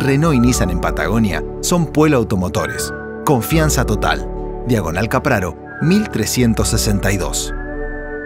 Renault y Nissan en Patagonia son Pueblo Automotores. Confianza total. Diagonal Capraro, 1362.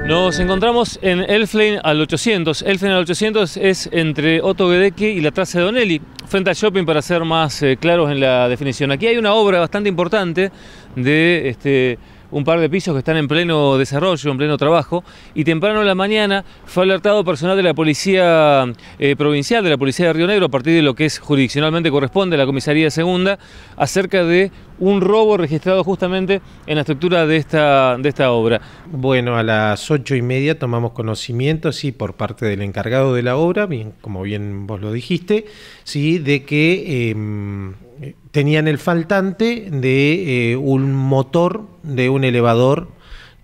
Nos encontramos en Elflane al 800. Elflane al 800 es entre Otto Gedecke y la traza de Donelli, frente al shopping para ser más eh, claros en la definición. Aquí hay una obra bastante importante de este, un par de pisos que están en pleno desarrollo, en pleno trabajo, y temprano en la mañana fue alertado personal de la Policía eh, Provincial, de la Policía de Río Negro, a partir de lo que es jurisdiccionalmente corresponde a la Comisaría Segunda, acerca de un robo registrado justamente en la estructura de esta, de esta obra. Bueno, a las ocho y media tomamos conocimiento, sí, por parte del encargado de la obra, bien, como bien vos lo dijiste, sí, de que... Em, tenían el faltante de eh, un motor de un elevador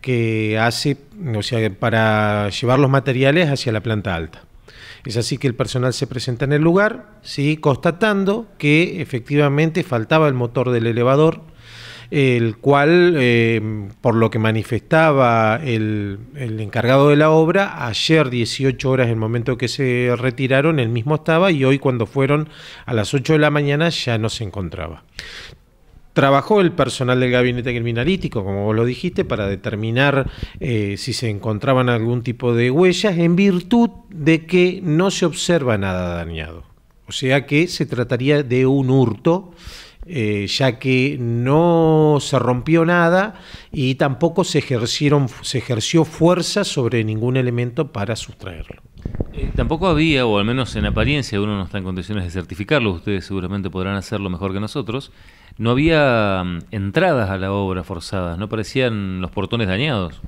que hace, o sea, para llevar los materiales hacia la planta alta. Es así que el personal se presenta en el lugar, ¿sí? constatando que efectivamente faltaba el motor del elevador el cual, eh, por lo que manifestaba el, encargado de la obra, ayer 18 horas, el momento que se retiraron, el mismo estaba y hoy cuando fueron a las 8 de la mañana ya no se encontraba. Trabajó el personal del gabinete criminalístico, como vos lo dijiste, para determinar eh, si se encontraban algún tipo de huellas en virtud de que no se observa nada dañado. O sea que se trataría de un hurto eh, ya que no se rompió nada y tampoco se, ejercieron, se ejerció fuerza sobre ningún elemento para sustraerlo. Eh, tampoco había, o al menos en apariencia, uno no está en condiciones de certificarlo, ustedes seguramente podrán hacerlo mejor que nosotros, no había mm, entradas a la obra forzadas, no parecían los portones dañados.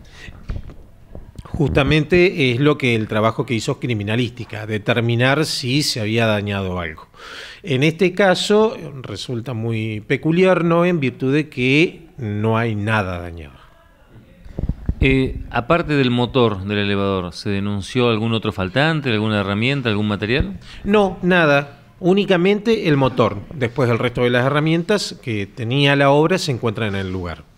Justamente es lo que el trabajo que hizo criminalística, determinar si se había dañado algo. En este caso resulta muy peculiar, ¿no? En virtud de que no hay nada dañado. Eh, aparte del motor del elevador, ¿se denunció algún otro faltante, alguna herramienta, algún material? No, nada. Únicamente el motor. Después del resto de las herramientas que tenía la obra se encuentran en el lugar.